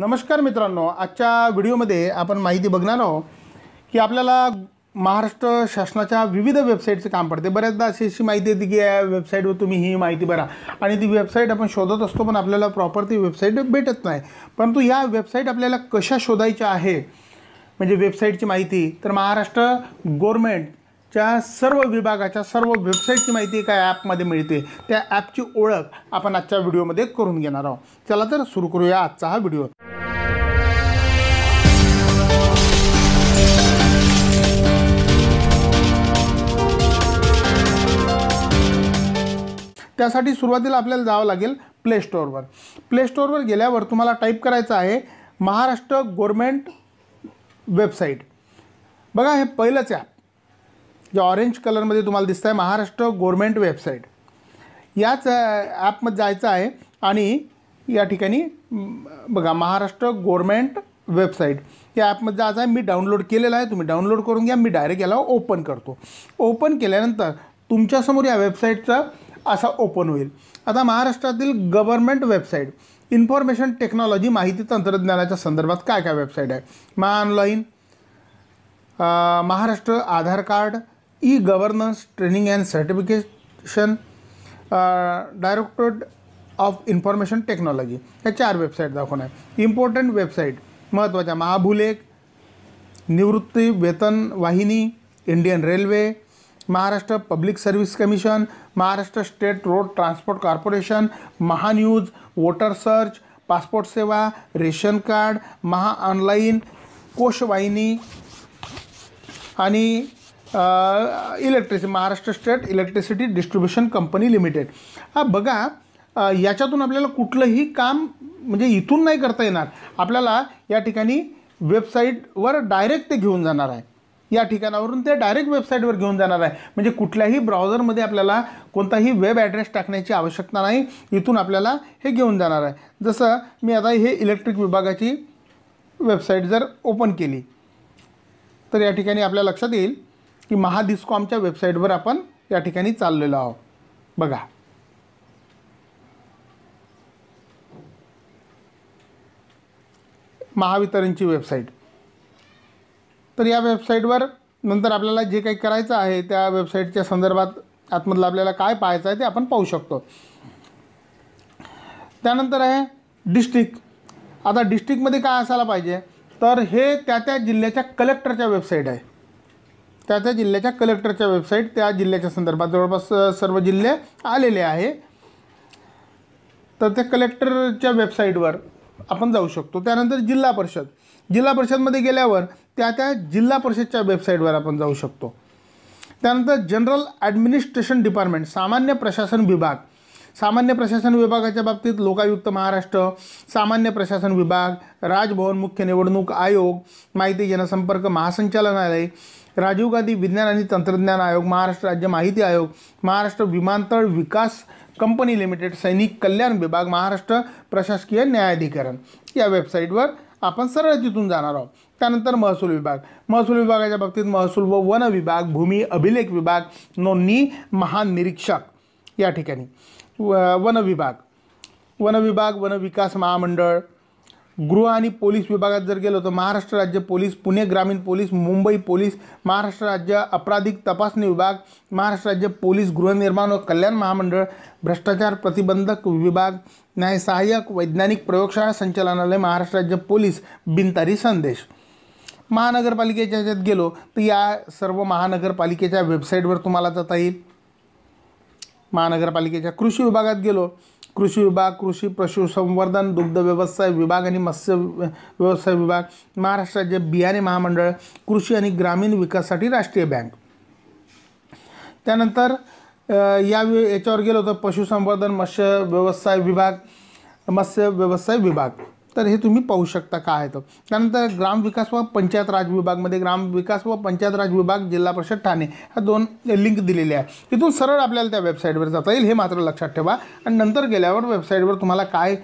नमस्कार मित्रांनो आजच्या व्हिडिओमध्ये आपण माहिती बघणार आहोत की आपल्याला महाराष्ट्र शासनाच्या विविध वेबसाईटचं काम पडते बऱ्याचदा अशी अशी माहिती येते की या वेबसाईटवर तुम्ही ही माहिती भरा आणि ती वेबसाईट आपण शोधत असतो पण आपल्याला प्रॉपर ती वेबसाईट भेटत नाही परंतु ह्या वेबसाईट आपल्याला कशा शोधायच्या आहे म्हणजे वेबसाईटची माहिती तर महाराष्ट्र गोरमेंटच्या सर्व विभागाच्या सर्व वेबसाईटची माहिती काय ॲपमध्ये मिळते त्या ॲपची ओळख आपण आजच्या व्हिडिओमध्ये करून घेणार आहोत चला तर सुरू करूया आजचा हा व्हिडिओ त्यासाठी सुरुवातीला आपल्याला जावं लागेल प्ले स्टोअरवर प्ले स्टोअरवर गेल्यावर तुम्हाला टाईप करायचं आहे महाराष्ट्र गोरमेंट वेबसाईट बघा हे पहिलंच ॲप जे ऑरेंज कलरमध्ये तुम्हाला दिसतं आहे महाराष्ट्र गोरमेंट वेबसाईट याच ॲपमध्ये जायचं आहे आणि या ठिकाणी बघा महाराष्ट्र गोरमेंट वेबसाईट या ॲपमध्ये आज आहे मी डाउनलोड केलेला आहे तुम्ही डाउनलोड करून घ्या मी डायरेक्ट याला ओपन करतो ओपन केल्यानंतर तुमच्यासमोर या वेबसाईटचं असा ओपन होईल आता महाराष्ट्रातील गव्हर्नमेंट वेबसाईट इन्फॉर्मेशन टेक्नॉलॉजी माहिती तंत्रज्ञानाच्या संदर्भात काय काय वेबसाईट आहे मा online Maharashtra Aadhaar card e governance training and certification directorate of information technology या चार वेबसाईट दाखवणार आहे इम्पॉर्टंट वेबसाईट महत्त्वाच्या महाभुलेख निवृत्ती वेतन वाहिनी Indian railway Maharashtra public service commission Maharashtra state road transport corporation Mahanews voter search passport सेवा रेशन कार्ड महा ऑनलाइन कोशवाहिनी आणि electricity Maharashtra state electricity distribution company limited हा बघा याच्यातून आपल्याला कुठलंही काम म्हणजे इथून नाही करता येणार आपल्याला या ठिकाणी वेबसाईटवर डायरेक्ट ते घेऊन जाणार आहे या ठिकाणावरून ते डायरेक्ट वेबसाईटवर घेऊन जाणार आहे म्हणजे कुठल्याही ब्राउझरमध्ये आपल्याला कोणताही वेब ॲड्रेस टाकण्याची आवश्यकता नाही इथून आपल्याला हे घेऊन जाणार आहे जसं मी आता हे इलेक्ट्रिक विभागाची वेबसाईट जर ओपन केली तर या ठिकाणी आपल्या लक्षात येईल की महादिस्कॉमच्या वेबसाईटवर आपण या ठिकाणी चाललेलो आहोत बघा महावितरणची वेबसाईट तर या वेबसाईटवर नंतर आपल्याला जे काही करायचं आहे त्या वेबसाईटच्या संदर्भात आतमधलं आपल्याला काय पाहायचं आहे ते आपण पाहू शकतो त्यानंतर आहे डिस्ट्रिक्ट आता डिस्ट्रिक्टमध्ये काय असायला पाहिजे तर हे त्या त्या जिल्ह्याच्या कलेक्टरच्या वेबसाईट आहे त्या त्या जिल्ह्याच्या कलेक्टरच्या वेबसाईट त्या जिल्ह्याच्या संदर्भात जवळपास सर्व जिल्हे आलेले आहे तर त्या कलेक्टरच्या वेबसाईटवर आपण जाऊ शकतो त्यानंतर जिल्हा परिषद जिल्हा परिषदमध्ये गेल्यावर त्या त्या जिल्हा परिषदच्या वेबसाईटवर आपण जाऊ शकतो त्यानंतर जनरल ॲडमिनिस्ट्रेशन डिपार्टमेंट सामान्य प्रशासन विभाग सामान्य प्रशासन विभागाच्या बाबतीत लोकायुक्त महाराष्ट्र सामान्य प्रशासन विभाग राजभवन मुख्य निवडणूक आयोग माहिती जनसंपर्क महासंचालनालय राजीव गांधी विज्ञान आणि तंत्रज्ञान आयोग महाराष्ट्र राज्य माहिती आयोग महाराष्ट्र विमानतळ विकास कंपनी लिमिटेड सैनिक कल्याण विभाग महाराष्ट्र प्रशासकीय न्यायाधिकरण या वेबसाईटवर आपण सरळ तिथून जाणार आहोत त्यानंतर महसूल विभाग महसूल विभागाच्या बाबतीत महसूल व वन विभाग भूमी अभिलेख विभाग नोंदणी महानिरीक्षक या ठिकाणी व वन विभाग वन विभाग वन विकास महामंडळ गृह आणि पोलीस विभागात जर गेलो तर महाराष्ट्र राज्य पोलीस पुणे ग्रामीण पोलीस मुंबई पोलीस महाराष्ट्र राज्य अपराधिक तपासणी विभाग महाराष्ट्र राज्य पोलीस गृहनिर्माण व कल्याण महामंडळ भ्रष्टाचार प्रतिबंधक विभाग न्याय सहाय्यक वैज्ञानिक प्रयोगशाळा संचालनालय महाराष्ट्र राज्य पोलीस बिनतारी संदेश महानगरपालिकेच्या ह्याच्यात गेलो तर या सर्व महानगरपालिकेच्या वेबसाईटवर तुम्हाला जाता येईल महानगरपालिकेच्या कृषी विभागात गेलो कृषी विभाग कृषी पशुसंवर्धन दुग्ध व्यवसाय विभाग आणि मत्स्य व्यवसाय विभाग महाराष्ट्र राज्य बियाणे महामंडळ कृषी आणि ग्रामीण विकासासाठी राष्ट्रीय बँक त्यानंतर या याच्यावर गेलो तर पशुसंवर्धन मत्स्य व्यवसाय विभाग मत्स्य व्यवसाय विभाग तर हे तुम्ही पाहू शकता काय तर त्यानंतर ग्रामविकास व पंचायत राज विभागमध्ये ग्रामविकास व पंचायत राज विभाग जिल्हा परिषद ठाणे ह्या दोन लिंक दिलेल्या आहे तिथून सरळ आपल्याला त्या वेबसाईटवर जाता येईल हे मात्र लक्षात ठेवा आणि नंतर गेल्यावर वेबसाईटवर तुम्हाला काय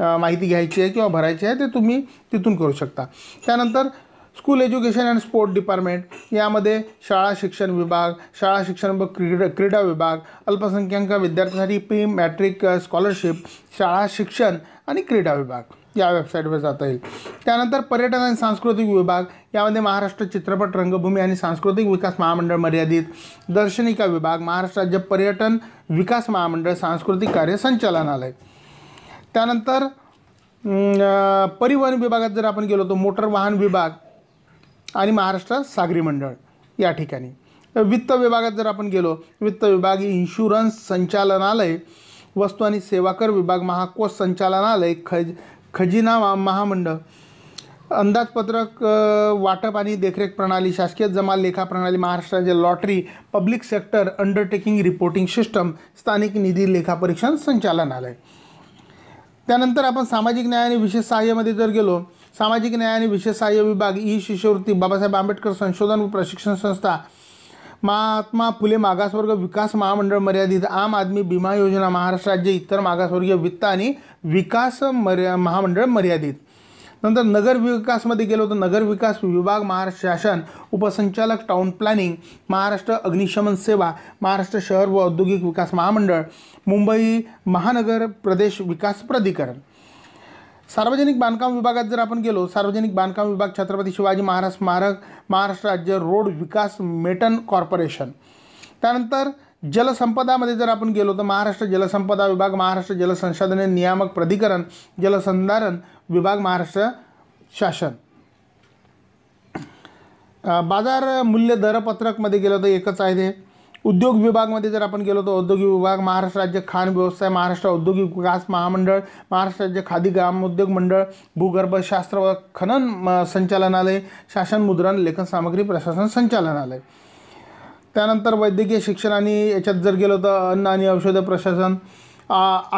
माहिती घ्यायची आहे किंवा भरायची आहे ते तुम्ही तिथून करू शकता त्यानंतर school education and sport department यामध्ये शाळा शिक्षण विभाग शाळा शिक्षण व क्रीडा क्रीडा विभाग अल्पसंख्यांक विद्यार्थ्यांसाठी प्री मॅट्रिक स्कॉलरशिप शाळा शिक्षण आणि क्रीडा विभाग या वेबसाईटवर जाता येईल त्यानंतर पर्यटन आणि सांस्कृतिक विभाग यामध्ये महाराष्ट्र चित्रपट रंगभूमी आणि सांस्कृतिक विकास महामंडळ मर्यादित दर्शनिका विभाग महाराष्ट्र राज्य पर्यटन विकास महामंडळ सांस्कृतिक कार्य संचालनालय त्यानंतर परिवहन विभागात जर आपण गेलो तर मोटर वाहन विभाग आणि महाराष्ट्र सागरी मंडळ या ठिकाणी वित्त विभागात जर आपण गेलो वित्त विभाग इन्शुरन्स संचालनालय वस्तू आणि सेवा कर विभाग महाकोश संचालनालय खज खजिना महामंडळ अंदाजपत्रक वाटप आणि देखरेख प्रणाली शासकीय जमा लेखा प्रणाली महाराष्ट्राचे lottery public sector undertaking reporting system स्थानिक निधी लेखापरीक्षण संचालनालय त्यानंतर आपण सामाजिक न्याय आणि विशेष सहाय्यामध्ये जर गेलो सामाजिक न्याय आणि विशेष सहाय्य विभाग ई शिष्यवृत्ती बाबासाहेब आंबेडकर संशोधन व प्रशिक्षण संस्था महात्मा फुले मागासवर्ग विकास महामंडळ मर्यादित आम आदमी बिमा योजना महाराष्ट्र राज्य इतर मागासवर्गीय वित्त आणि विकास मर्या महामंडळ मर्यादित नंतर नगर विकासमध्ये गेलो तर नगर विकास विभाग महाराष्ट्र शासन उपसंचालक टाउन प्लॅनिंग महाराष्ट्र अग्निशमन सेवा महाराष्ट्र शहर व औद्योगिक विकास महामंडळ मुंबई महानगर प्रदेश विकास प्राधिकरण सार्वजनिक बांधकाम विभागात जर आपण गेलो सार्वजनिक बांधकाम विभाग छत्रपती शिवाजी महाराज स्मारक महाराष्ट्र राज्य रोड विकास मेटन कॉर्पोरेशन त्यानंतर जलसंपदामध्ये जर आपण गेलो तर महाराष्ट्र जलसंपदा विभाग महाराष्ट्र जलसंसाधने नियामक प्राधिकरण जलसंधारण विभाग महाराष्ट्र शासन बाजार मूल्य दरपत्रकमध्ये गेलं तर एकच आहे ते उद्योग विभागमध्ये जर आपण गेलो तर औद्योगिक विभाग महाराष्ट्र राज्य खाण व्यवसाय महाराष्ट्र औद्योगिक विकास महामंडळ महाराष्ट्र राज्य खादी ग्रामोद्योग मंडळ भूगर्भशास्त्र व खनन संचालनालय शासन मुद्रण लेखन सामग्री प्रशासन संचालनालय त्यानंतर वैद्यकीय शिक्षण आणि याच्यात जर गेलो तर अन्न आणि औषध प्रशासन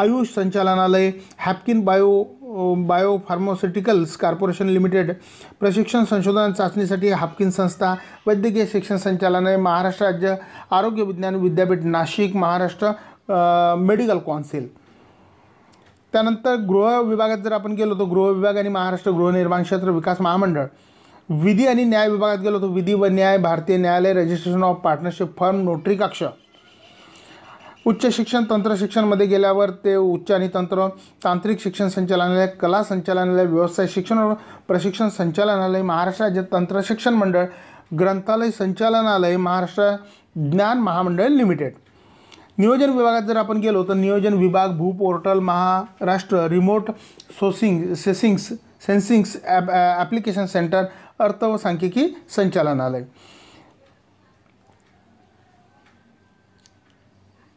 आयुष संचालनालय Haffkine bio biopharmaceuticals corporation limited प्रशिक्षण संशोधन चाचणीसाठी हापकिन संस्था वैद्यकीय शिक्षण संचालनालय महाराष्ट्र राज्य आरोग्य विज्ञान विद्यापीठ नाशिक महाराष्ट्र मेडिकल कौन्सिल त्यानंतर गृह विभागात जर आपण गेलो तर गृह विभाग आणि महाराष्ट्र गृहनिर्माण क्षेत्र विकास महामंडळ विधी आणि न्याय विभागात गेलो तर विधी व न्याय भारतीय न्यायालय registration of partnership firm notary कक्ष उच्च शिक्षण तंत्र शिक्षणमध्ये गेल्यावर ते उच्च आणि तंत्र तांत्रिक शिक्षण संचालनालय कला संचालनालय व्यवसाय शिक्षण प्रशिक्षण संचालनालय महाराष्ट्र राज्य तंत्र शिक्षण मंडळ ग्रंथालय संचालनालय महाराष्ट्र ज्ञान महामंडळ लिमिटेड नियोजन विभागात जर आपण गेलो तर नियोजन विभाग भू portal Maharashtra remote sensing sensings sensings app application centre अर्थ व सांख्यिकी संचालनालय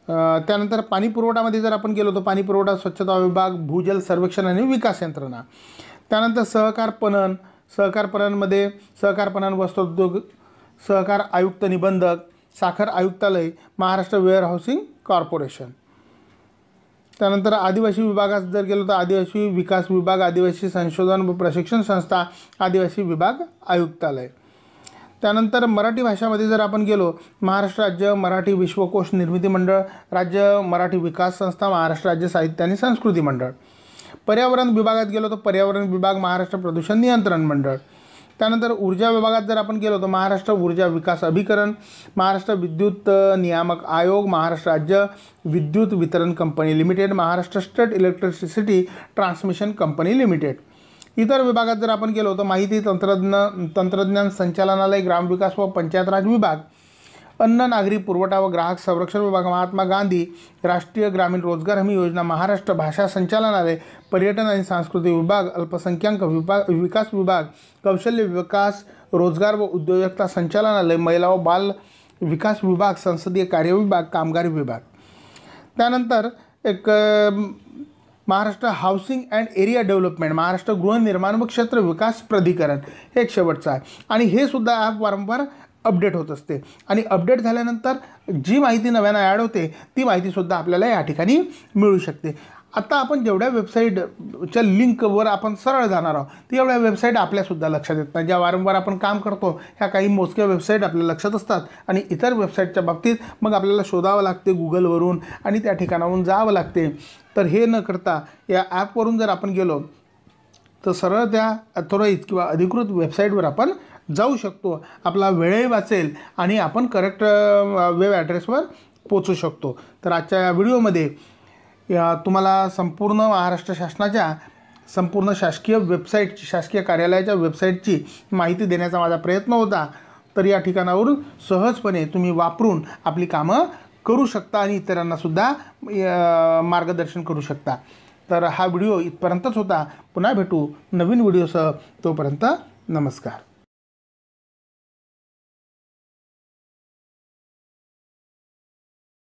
त्यानंतर पाणी जर आपण गेलो तर पाणी पुरवठा स्वच्छता विभाग भूजल सर्वेक्षण आणि विकास यंत्रणा त्यानंतर सहकार पणन सहकार पणनमध्ये सहकार पणन वस्त्रोद्योग सहकार आयुक्त निबंधक साखर आयुक्तालय महाराष्ट्र वेअर हाऊसिंग कॉर्पोरेशन त्यानंतर आदिवासी विभागात जर गेलो तर आदिवासी विकास विभाग आदिवासी संशोधन व प्रशिक्षण संस्था आदिवासी विभाग आयुक्तालय त्यानंतर मराठी भाषामध्ये जर आपण गेलो महाराष्ट्र राज्य मराठी विश्वकोश निर्मिती मंडळ राज्य मराठी विकास संस्था महाराष्ट्र राज्य साहित्य आणि संस्कृती मंडळ पर्यावरण विभागात गेलो तर पर्यावरण विभाग महाराष्ट्र प्रदूषण नियंत्रण मंडळ त्यानंतर ऊर्जा विभागात जर आपण गेलो तर महाराष्ट्र ऊर्जा विकास अभिकरण महाराष्ट्र विद्युत नियामक आयोग महाराष्ट्र राज्य विद्युत वितरण company limited Maharashtra state electricity transmission company limited इतर विभागात जर आपण गेलो तर माहिती तंत्रज्ञ तंत्रज्ञान संचालनालय ग्रामविकास व पंचायतराज विभाग अन्न नागरी पुरवठा व ग्राहक संरक्षण विभाग महात्मा गांधी राष्ट्रीय ग्रामीण रोजगार हमी योजना महाराष्ट्र भाषा संचालनालय पर्यटन आणि सांस्कृतिक विभाग अल्पसंख्याक विभाग विकास विभाग कौशल्य विकास रोजगार व उद्योजकता संचालनालय महिला व बाल विकास विभाग संसदीय कार्य विभाग कामगार विभाग त्यानंतर एक Maharashtra housing and area development Maharashtra गृहनिर्माण व क्षेत्र विकास प्राधिकरण हे एक शेवटचं आहे आणि हे सुद्धा ॲप वारंवार अपडेट होत असते आणि अपडेट झाल्यानंतर जी माहिती नव्यानं ॲड होते ती माहितीसुद्धा आपल्याला या ठिकाणी मिळू शकते आत्ता आपण जेवढ्या वेबसाईटच्या लिंकवर आपण सरळ जाणार आहोत एवढ्या वेबसाईट आपल्यासुद्धा लक्षात येत नाही ज्या वारंवार आपण काम करतो ह्या काही मोजक्या वेबसाईट आपल्या लक्षात असतात आणि इतर वेबसाईटच्या बाबतीत मग आपल्याला शोधावं लागते गुगलवरून आणि त्या ठिकाणावरून जावं लागते तर हे न करता या ॲपवरून जर आपण गेलो तर सरळ त्या अथोराईज किंवा अधिकृत वेबसाईटवर आपण जाऊ शकतो आपला वेळही वाचेल आणि आपण करेक्ट वेब ॲड्रेसवर पोचू शकतो तर आजच्या या व्हिडिओमध्ये या तुम्हाला संपूर्ण महाराष्ट्र शासनाच्या संपूर्ण शासकीय वेबसाईटची शासकीय कार्यालयाच्या वेबसाईटची माहिती देण्याचा माझा प्रयत्न होता तर या ठिकाणावरून सहजपणे तुम्ही वापरून आपली कामं करू शकता आणि इतरांनासुद्धा मार्गदर्शन करू शकता तर हा व्हिडिओ इथपर्यंतच होता पुन्हा भेटू नवीन व्हिडिओसह तोपर्यंत नमस्कार